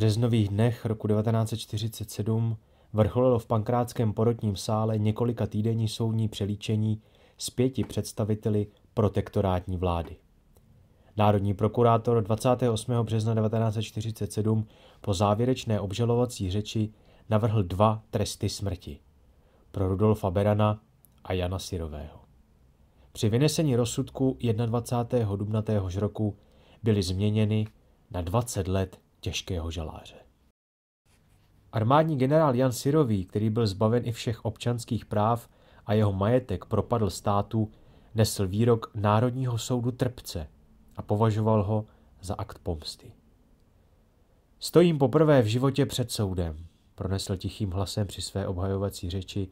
březnových dnech roku 1947 vrcholilo v pankrátském porotním sále několika týdenní soudní přelíčení s pěti představiteli protektorátní vlády. Národní prokurátor 28. března 1947 po závěrečné obžalovací řeči navrhl dva tresty smrti pro Rudolfa Berana a Jana Sirového. Při vynesení rozsudku 21. dubna téhož roku byly změněny na 20 let těžkého žaláře. Armádní generál Jan Sirový, který byl zbaven i všech občanských práv a jeho majetek propadl státu, nesl výrok Národního soudu Trpce a považoval ho za akt pomsty. Stojím poprvé v životě před soudem, pronesl tichým hlasem při své obhajovací řeči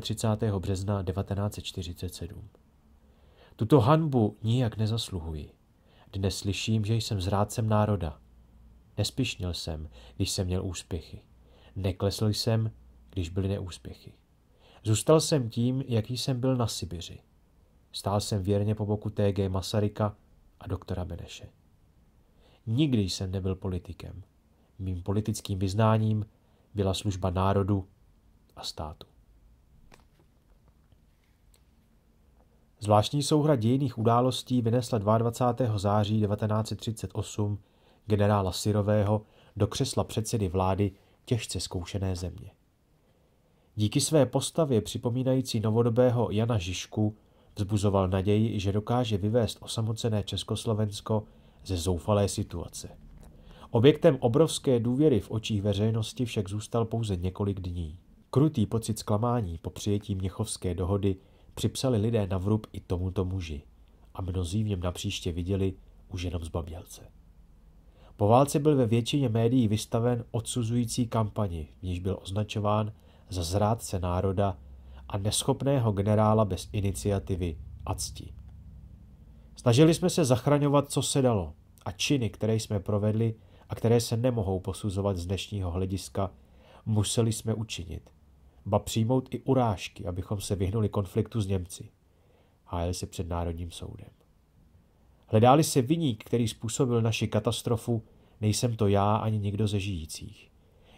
31. března 1947. Tuto hanbu nijak nezasluhuji. Dnes slyším, že jsem zrádcem národa. Nespišnil jsem, když jsem měl úspěchy. Neklesl jsem, když byly neúspěchy. Zůstal jsem tím, jaký jsem byl na Sibiři. Stál jsem věrně po boku T.G. Masaryka a doktora Beneše. Nikdy jsem nebyl politikem. Mým politickým vyznáním byla služba národu a státu. Zvláštní souhra dějných událostí vynesla 22. září 1938 generála Syrového do křesla předsedy vlády těžce zkoušené země. Díky své postavě připomínající novodobého Jana Žižku vzbuzoval naději, že dokáže vyvést osamocené Československo ze zoufalé situace. Objektem obrovské důvěry v očích veřejnosti však zůstal pouze několik dní. Krutý pocit zklamání po přijetí Měchovské dohody připsali lidé na vrub i tomuto muži a mnozí v něm napříště viděli už jenom zbabělce. Po válce byl ve většině médií vystaven odsuzující kampani, v níž byl označován za zrádce národa a neschopného generála bez iniciativy a cti. Snažili jsme se zachraňovat, co se dalo, a činy, které jsme provedli a které se nemohou posuzovat z dnešního hlediska, museli jsme učinit. Ba přijmout i urážky, abychom se vyhnuli konfliktu s Němci. Hájeli se před Národním soudem. Hledáli se viník, který způsobil naši katastrofu, nejsem to já ani nikdo ze žijících.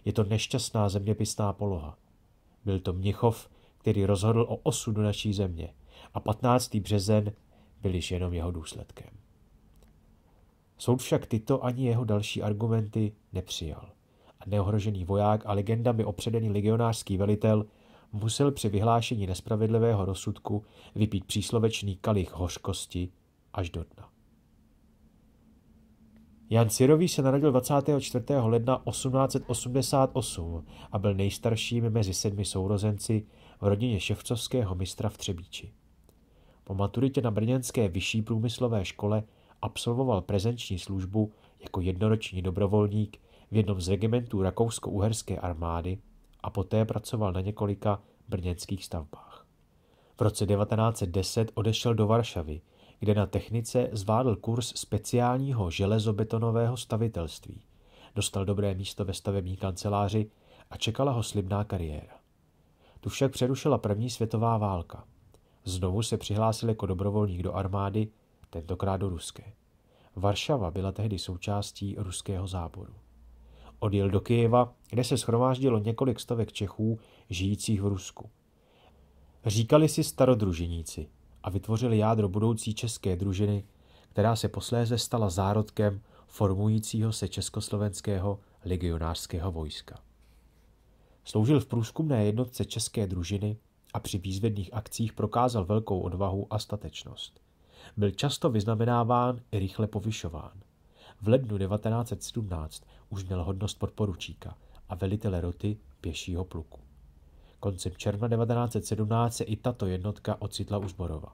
Je to nešťastná zeměpisná poloha. Byl to Mnichov, který rozhodl o osudu naší země a 15. březen byl již jenom jeho důsledkem. Soud však tyto ani jeho další argumenty nepřijal a neohrožený voják a legendami opředený legionářský velitel musel při vyhlášení nespravedlivého rozsudku vypít příslovečný kalich hořkosti až do dna. Jan Sirový se narodil 24. ledna 1888 a byl nejstarším mezi sedmi sourozenci v rodině ševcovského mistra v Třebíči. Po maturitě na Brněnské vyšší průmyslové škole absolvoval prezenční službu jako jednoroční dobrovolník v jednom z regimentů rakousko-uherské armády a poté pracoval na několika brněnských stavbách. V roce 1910 odešel do Varšavy, kde na technice zvádl kurz speciálního železobetonového stavitelství. Dostal dobré místo ve stavební kanceláři a čekala ho slibná kariéra. Tu však přerušila první světová válka. Znovu se přihlásil jako dobrovolník do armády, tentokrát do ruské. Varšava byla tehdy součástí ruského záboru. Odjel do Kyjeva, kde se schromáždilo několik stovek Čechů žijících v Rusku. Říkali si starodruženíci – a vytvořili jádro budoucí české družiny, která se posléze stala zárodkem formujícího se československého legionářského vojska. Sloužil v průzkumné jednotce české družiny a při výzvedných akcích prokázal velkou odvahu a statečnost. Byl často vyznamenáván i rychle povyšován. V lednu 1917 už měl hodnost podporučíka a velitele roty pěšího pluku. Koncem června 1917 se i tato jednotka ocitla u Zborova.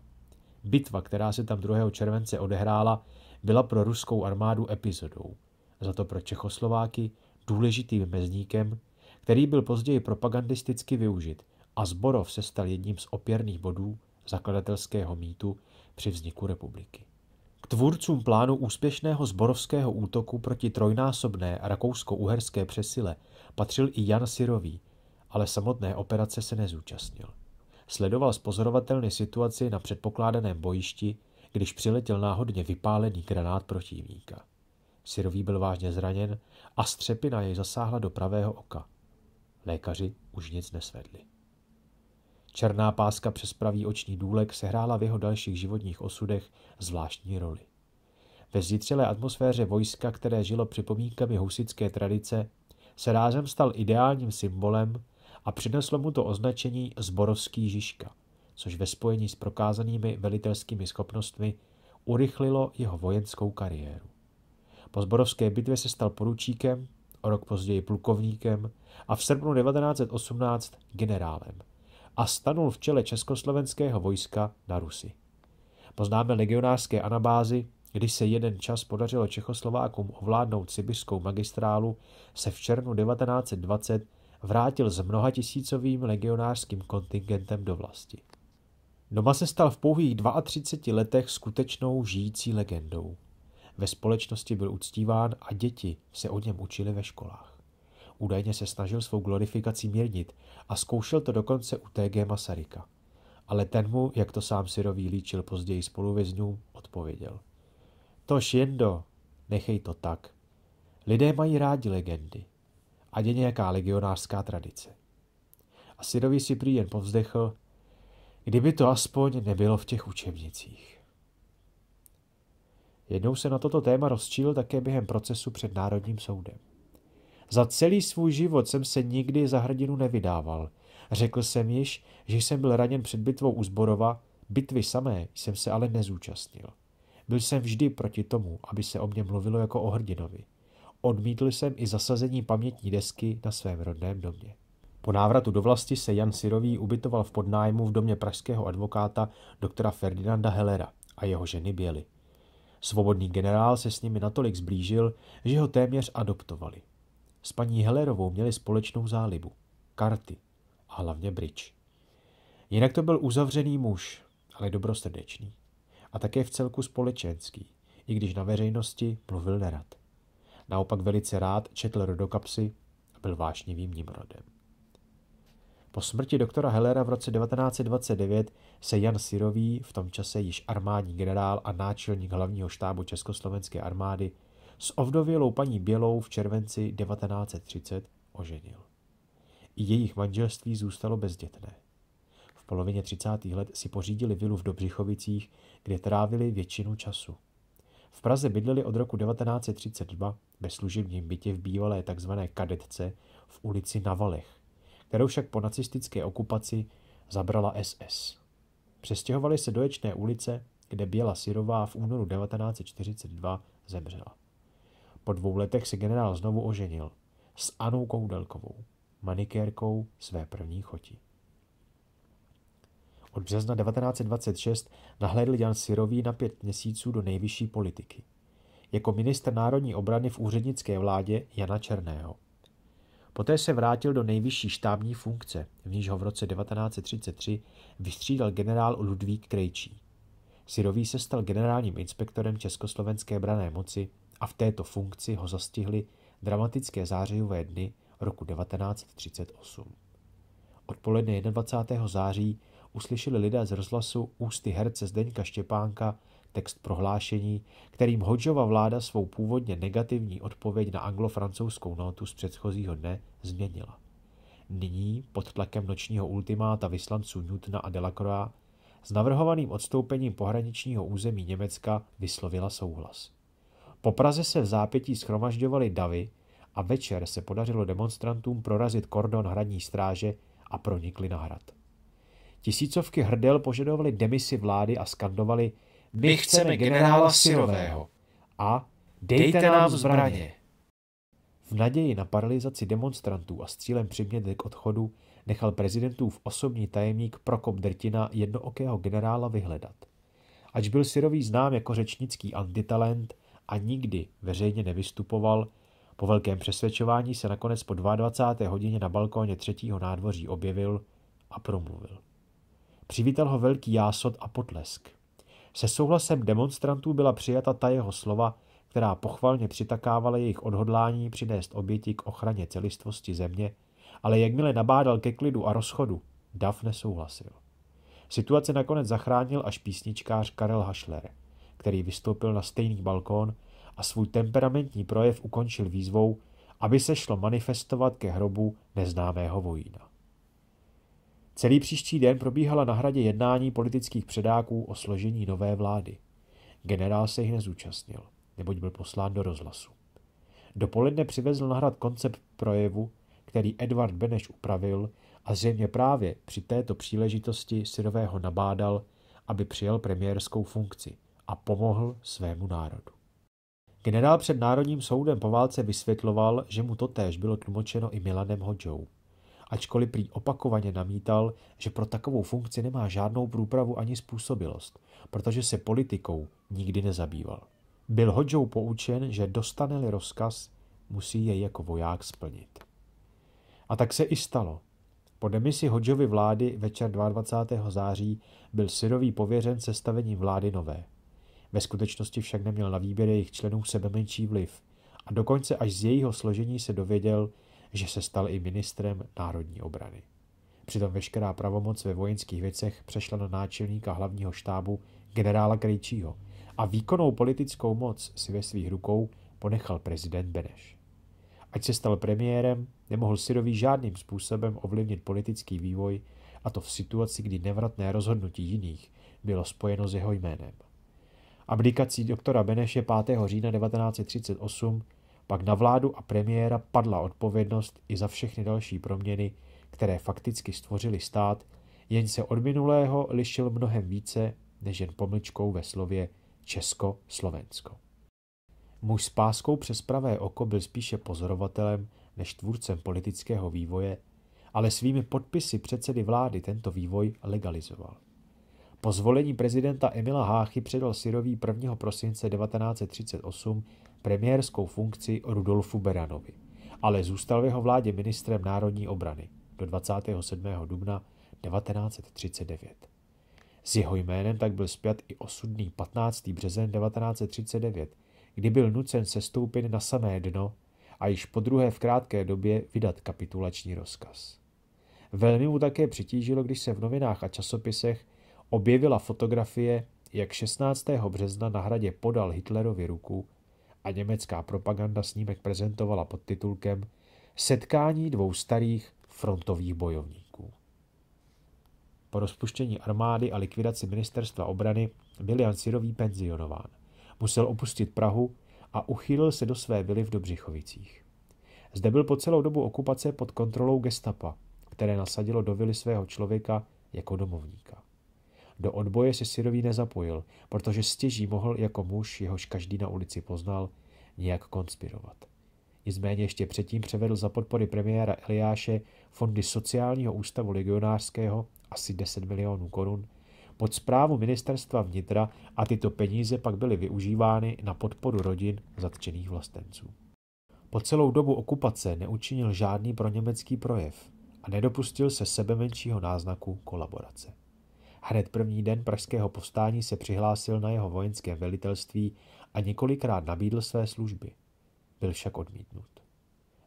Bitva, která se tam 2. července odehrála, byla pro ruskou armádu epizodou, za to pro Čechoslováky důležitým mezníkem, který byl později propagandisticky využit a Zborov se stal jedním z opěrných bodů zakladatelského mýtu při vzniku republiky. K tvůrcům plánu úspěšného zborovského útoku proti trojnásobné rakousko-uherské přesile patřil i Jan Sirový, ale samotné operace se nezúčastnil. Sledoval pozorovatelny situaci na předpokládaném bojišti, když přiletěl náhodně vypálený granát protivníka. Syrový byl vážně zraněn a střepina jej zasáhla do pravého oka. Lékaři už nic nesvedli. Černá páska přes pravý oční důlek sehrála v jeho dalších životních osudech zvláštní roli. Ve zítřelé atmosféře vojska, které žilo připomínkami husické tradice, se rázem stal ideálním symbolem, a přineslo mu to označení Zborovský Žižka, což ve spojení s prokázanými velitelskými schopnostmi urychlilo jeho vojenskou kariéru. Po zborovské bitvě se stal poručíkem, o rok později plukovníkem a v srpnu 1918 generálem a stanul v čele československého vojska na Rusy. Poznáme legionářské anabázy, když se jeden čas podařilo Čechoslovákům ovládnout sibiřskou magistrálu, se v červnu 1920 vrátil s mnoha tisícovým legionářským kontingentem do vlasti. Doma se stal v pouhých 32 letech skutečnou žijící legendou. Ve společnosti byl uctíván a děti se o něm učili ve školách. Údajně se snažil svou glorifikací mírnit a zkoušel to dokonce u TG Masaryka. Ale ten mu, jak to sám Syrový líčil později spoluvězňům, odpověděl. Tož jendo, nechej to tak. Lidé mají rádi legendy. A je nějaká legionářská tradice. A syrový si prý jen povzdechl, kdyby to aspoň nebylo v těch učebnicích. Jednou se na toto téma rozčíl také během procesu před Národním soudem. Za celý svůj život jsem se nikdy za hrdinu nevydával. Řekl jsem již, že jsem byl raněn před bitvou u Zborova, bitvy samé jsem se ale nezúčastnil. Byl jsem vždy proti tomu, aby se o mě mluvilo jako o hrdinovi. Odmítl jsem i zasazení pamětní desky na svém rodném domě. Po návratu do vlasti se Jan Sirový ubytoval v podnájmu v domě pražského advokáta doktora Ferdinanda Hellera a jeho ženy Běly. Svobodný generál se s nimi natolik zblížil, že ho téměř adoptovali. S paní Hellerovou měli společnou zálibu, karty a hlavně bridge. Jinak to byl uzavřený muž, ale dobrosrdečný. A také v celku společenský, i když na veřejnosti mluvil nerad. Naopak velice rád četl rodokapsy a byl vášnivým Nimrodem. Po smrti doktora Hellera v roce 1929 se Jan Sirový, v tom čase již armádní generál a náčelník hlavního štábu Československé armády, s ovdovělou paní Bělou v červenci 1930 oženil. I jejich manželství zůstalo bezdětné. V polovině 30. let si pořídili vilu v Dobřichovicích, kde trávili většinu času. V Praze bydleli od roku 1932 ve služebním bytě v bývalé tzv. kadetce v ulici na Valech, kterou však po nacistické okupaci zabrala SS. Přestěhovali se do Ječné ulice, kde Běla Sirová v únoru 1942 zemřela. Po dvou letech se generál znovu oženil s Anou Koudelkovou, manikérkou své první choti. Od března 1926 nahlédl Jan Syrový na pět měsíců do nejvyšší politiky. Jako minister národní obrany v úřednické vládě Jana Černého. Poté se vrátil do nejvyšší štábní funkce, v níž ho v roce 1933 vystřídal generál Ludvík Krejčí. Syrový se stal generálním inspektorem Československé brané moci a v této funkci ho zastihly dramatické zářijové dny roku 1938. Odpoledne 21. září uslyšeli lidé z rozhlasu ústy herce Zdeňka Štěpánka text prohlášení, kterým Hodžova vláda svou původně negativní odpověď na anglofrancouzskou notu z předchozího dne změnila. Nyní, pod tlakem nočního ultimáta vyslanců Newtona a Delacroix, s navrhovaným odstoupením pohraničního území Německa vyslovila souhlas. Po Praze se v zápětí schromažďovaly davy a večer se podařilo demonstrantům prorazit kordon hradní stráže a pronikli na hrad. Tisícovky hrdel požadovali demisi vlády a skandovali My chceme generála Syrového a Dejte nám zbraně. V naději na paralizaci demonstrantů a s cílem přimět k odchodu nechal prezidentův osobní tajemník Prokop Drtina jednookého generála vyhledat. Ač byl Syrový znám jako řečnický antitalent a nikdy veřejně nevystupoval, po velkém přesvědčování se nakonec po 22. hodině na balkóně třetího nádvoří objevil a promluvil. Přivítal ho velký jásot a potlesk. Se souhlasem demonstrantů byla přijata ta jeho slova, která pochvalně přitakávala jejich odhodlání přinést oběti k ochraně celistvosti země, ale jakmile nabádal ke klidu a rozchodu, Dav nesouhlasil. Situaci nakonec zachránil až písničkář Karel Hašler, který vystoupil na stejný balkón a svůj temperamentní projev ukončil výzvou, aby se šlo manifestovat ke hrobu neznámého vojína. Celý příští den probíhala na hradě jednání politických předáků o složení nové vlády. Generál se jich nezúčastnil, neboť byl poslán do rozhlasu. Dopoledne přivezl na hrad koncept projevu, který Edward Beneš upravil a zřejmě právě při této příležitosti Syrového nabádal, aby přijel premiérskou funkci a pomohl svému národu. Generál před Národním soudem po válce vysvětloval, že mu totéž bylo tlumočeno i Milanem Hodžou ačkoliv prý opakovaně namítal, že pro takovou funkci nemá žádnou průpravu ani způsobilost, protože se politikou nikdy nezabýval. Byl Hodžou poučen, že dostaneli rozkaz, musí jej jako voják splnit. A tak se i stalo. Po demisi Hodžovy vlády večer 22. září byl Syrový pověřen sestavením vlády nové. Ve skutečnosti však neměl na výběr jejich členů sebe menší vliv a dokonce až z jejího složení se dověděl, že se stal i ministrem národní obrany. Přitom veškerá pravomoc ve vojenských věcech přešla na náčelníka hlavního štábu generála Krejčího a výkonnou politickou moc si ve svých rukou ponechal prezident Beneš. Ať se stal premiérem, nemohl Syrový žádným způsobem ovlivnit politický vývoj a to v situaci, kdy nevratné rozhodnutí jiných bylo spojeno s jeho jménem. Abdikací doktora Beneše 5. října 1938 pak na vládu a premiéra padla odpovědnost i za všechny další proměny, které fakticky stvořily stát, jen se od minulého lišil mnohem více než jen pomlčkou ve slově Česko-Slovensko. Muž s páskou přes pravé oko byl spíše pozorovatelem než tvůrcem politického vývoje, ale svými podpisy předsedy vlády tento vývoj legalizoval. Po zvolení prezidenta Emila Háchy předal Syrový 1. prosince 1938 premiérskou funkci Rudolfu Beranovi, ale zůstal v jeho vládě ministrem národní obrany do 27. dubna 1939. S jeho jménem tak byl zpět i osudný 15. březen 1939, kdy byl nucen sestoupit na samé dno a již po druhé v krátké době vydat kapitulační rozkaz. Velmi mu také přitížilo, když se v novinách a časopisech objevila fotografie, jak 16. března na hradě podal Hitlerovi ruku a německá propaganda snímek prezentovala pod titulkem Setkání dvou starých frontových bojovníků. Po rozpuštění armády a likvidaci ministerstva obrany byl Jan Sirový penzionován. Musel opustit Prahu a uchýlil se do své vily v Dobřichovicích. Zde byl po celou dobu okupace pod kontrolou gestapa, které nasadilo do vily svého člověka jako domovníka. Do odboje se syrový nezapojil, protože stěží mohl jako muž, jehož každý na ulici poznal, nějak konspirovat. Nicméně ještě předtím převedl za podpory premiéra Eliáše fondy sociálního ústavu legionářského asi 10 milionů korun pod zprávu ministerstva vnitra a tyto peníze pak byly využívány na podporu rodin zatčených vlastenců. Po celou dobu okupace neučinil žádný pro německý projev a nedopustil se sebe menšího náznaku kolaborace. Hned první den pražského povstání se přihlásil na jeho vojenské velitelství a několikrát nabídl své služby. Byl však odmítnut.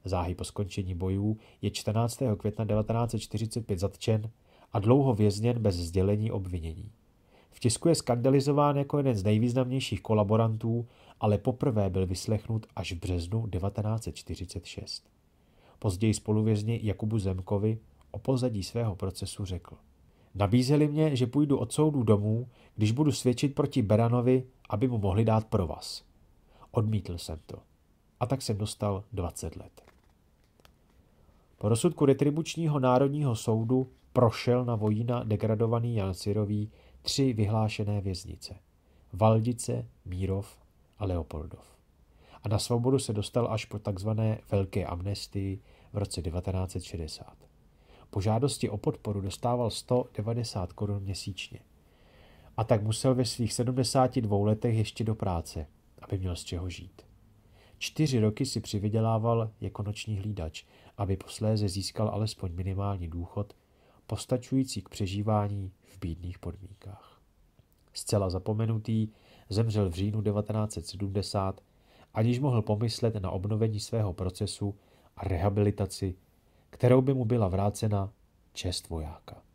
Záhy po skončení bojů je 14. května 1945 zatčen a dlouho vězněn bez sdělení obvinění. V tisku je skandalizován jako jeden z nejvýznamnějších kolaborantů, ale poprvé byl vyslechnut až v březnu 1946. Později spoluvězni Jakubu Zemkovi o pozadí svého procesu řekl – Nabízeli mě, že půjdu od soudu domů, když budu svědčit proti Beranovi, aby mu mohli dát provaz. Odmítl jsem to. A tak jsem dostal 20 let. Po rozsudku retribučního národního soudu prošel na vojína degradovaný Jan tři vyhlášené věznice. Valdice, Mírov a Leopoldov. A na svobodu se dostal až po takzvané velké amnestii v roce 1960. Po žádosti o podporu dostával 190 korun měsíčně. A tak musel ve svých 72 letech ještě do práce, aby měl z čeho žít. Čtyři roky si přivydělával jako noční hlídač, aby posléze získal alespoň minimální důchod, postačující k přežívání v bídných podmínkách. Zcela zapomenutý zemřel v říjnu 1970, aniž mohl pomyslet na obnovení svého procesu a rehabilitaci kterou by mu byla vrácena čest vojáka.